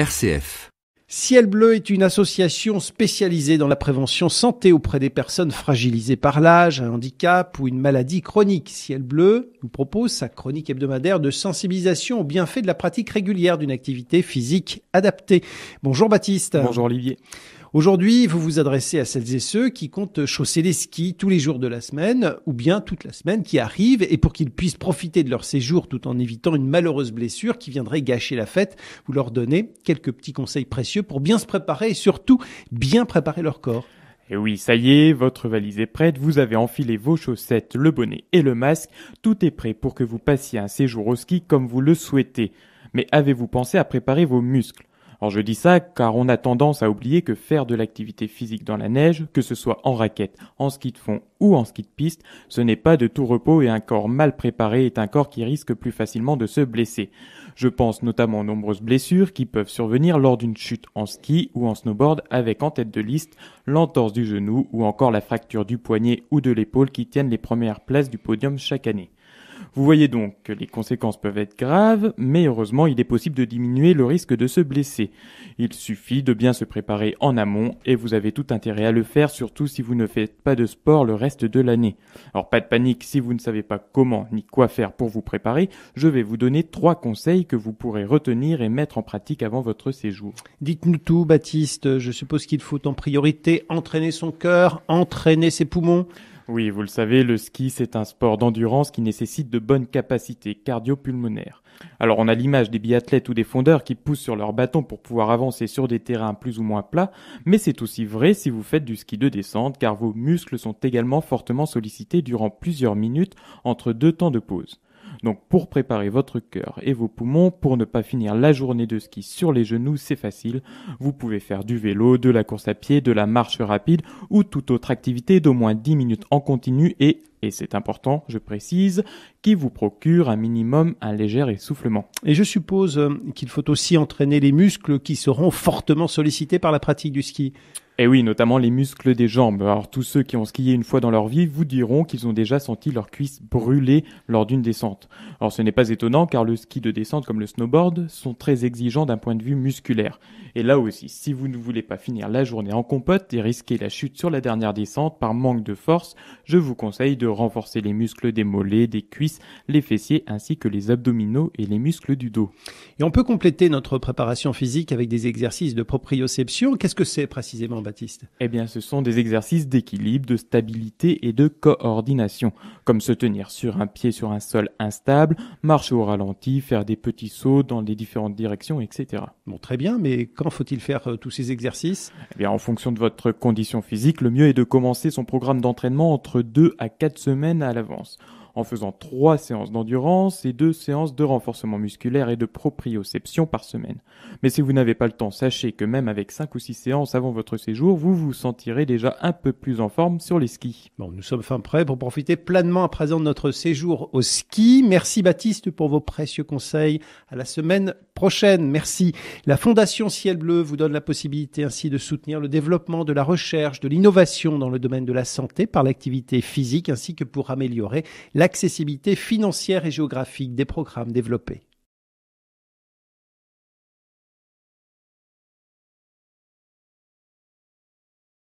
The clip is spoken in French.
RCF. Ciel Bleu est une association spécialisée dans la prévention santé auprès des personnes fragilisées par l'âge, un handicap ou une maladie chronique. Ciel Bleu nous propose sa chronique hebdomadaire de sensibilisation aux bienfaits de la pratique régulière d'une activité physique adaptée. Bonjour Baptiste. Bonjour Olivier. Aujourd'hui, vous vous adressez à celles et ceux qui comptent chausser les skis tous les jours de la semaine, ou bien toute la semaine qui arrive, et pour qu'ils puissent profiter de leur séjour tout en évitant une malheureuse blessure qui viendrait gâcher la fête, vous leur donnez quelques petits conseils précieux pour bien se préparer et surtout bien préparer leur corps. Et oui, ça y est, votre valise est prête, vous avez enfilé vos chaussettes, le bonnet et le masque, tout est prêt pour que vous passiez un séjour au ski comme vous le souhaitez. Mais avez-vous pensé à préparer vos muscles alors je dis ça car on a tendance à oublier que faire de l'activité physique dans la neige, que ce soit en raquette, en ski de fond ou en ski de piste, ce n'est pas de tout repos et un corps mal préparé est un corps qui risque plus facilement de se blesser. Je pense notamment aux nombreuses blessures qui peuvent survenir lors d'une chute en ski ou en snowboard avec en tête de liste l'entorse du genou ou encore la fracture du poignet ou de l'épaule qui tiennent les premières places du podium chaque année. Vous voyez donc que les conséquences peuvent être graves, mais heureusement il est possible de diminuer le risque de se blesser. Il suffit de bien se préparer en amont et vous avez tout intérêt à le faire, surtout si vous ne faites pas de sport le reste de l'année. Alors pas de panique si vous ne savez pas comment ni quoi faire pour vous préparer, je vais vous donner trois conseils que vous pourrez retenir et mettre en pratique avant votre séjour. Dites-nous tout Baptiste, je suppose qu'il faut en priorité entraîner son cœur, entraîner ses poumons. Oui, vous le savez, le ski, c'est un sport d'endurance qui nécessite de bonnes capacités cardio-pulmonaires. Alors on a l'image des biathlètes ou des fondeurs qui poussent sur leur bâton pour pouvoir avancer sur des terrains plus ou moins plats, mais c'est aussi vrai si vous faites du ski de descente car vos muscles sont également fortement sollicités durant plusieurs minutes entre deux temps de pause. Donc pour préparer votre cœur et vos poumons, pour ne pas finir la journée de ski sur les genoux, c'est facile. Vous pouvez faire du vélo, de la course à pied, de la marche rapide ou toute autre activité d'au moins 10 minutes en continu et et c'est important, je précise, qui vous procure un minimum un léger essoufflement. Et je suppose euh, qu'il faut aussi entraîner les muscles qui seront fortement sollicités par la pratique du ski. Et eh oui, notamment les muscles des jambes. Alors tous ceux qui ont skié une fois dans leur vie vous diront qu'ils ont déjà senti leurs cuisses brûler lors d'une descente. Alors ce n'est pas étonnant car le ski de descente comme le snowboard sont très exigeants d'un point de vue musculaire. Et là aussi, si vous ne voulez pas finir la journée en compote et risquer la chute sur la dernière descente par manque de force, je vous conseille de renforcer les muscles des mollets, des cuisses, les fessiers ainsi que les abdominaux et les muscles du dos. Et on peut compléter notre préparation physique avec des exercices de proprioception. Qu'est-ce que c'est précisément eh bien, ce sont des exercices d'équilibre, de stabilité et de coordination, comme se tenir sur un pied sur un sol instable, marcher au ralenti, faire des petits sauts dans les différentes directions, etc. Bon, très bien, mais quand faut-il faire euh, tous ces exercices Eh bien, en fonction de votre condition physique, le mieux est de commencer son programme d'entraînement entre 2 à 4 semaines à l'avance en faisant trois séances d'endurance et deux séances de renforcement musculaire et de proprioception par semaine. Mais si vous n'avez pas le temps, sachez que même avec cinq ou six séances avant votre séjour, vous vous sentirez déjà un peu plus en forme sur les skis. Bon, nous sommes fin prêts pour profiter pleinement à présent de notre séjour au ski. Merci Baptiste pour vos précieux conseils. À la semaine prochaine. Merci. La Fondation Ciel Bleu vous donne la possibilité ainsi de soutenir le développement de la recherche, de l'innovation dans le domaine de la santé par l'activité physique ainsi que pour améliorer l'accessibilité financière et géographique des programmes développés.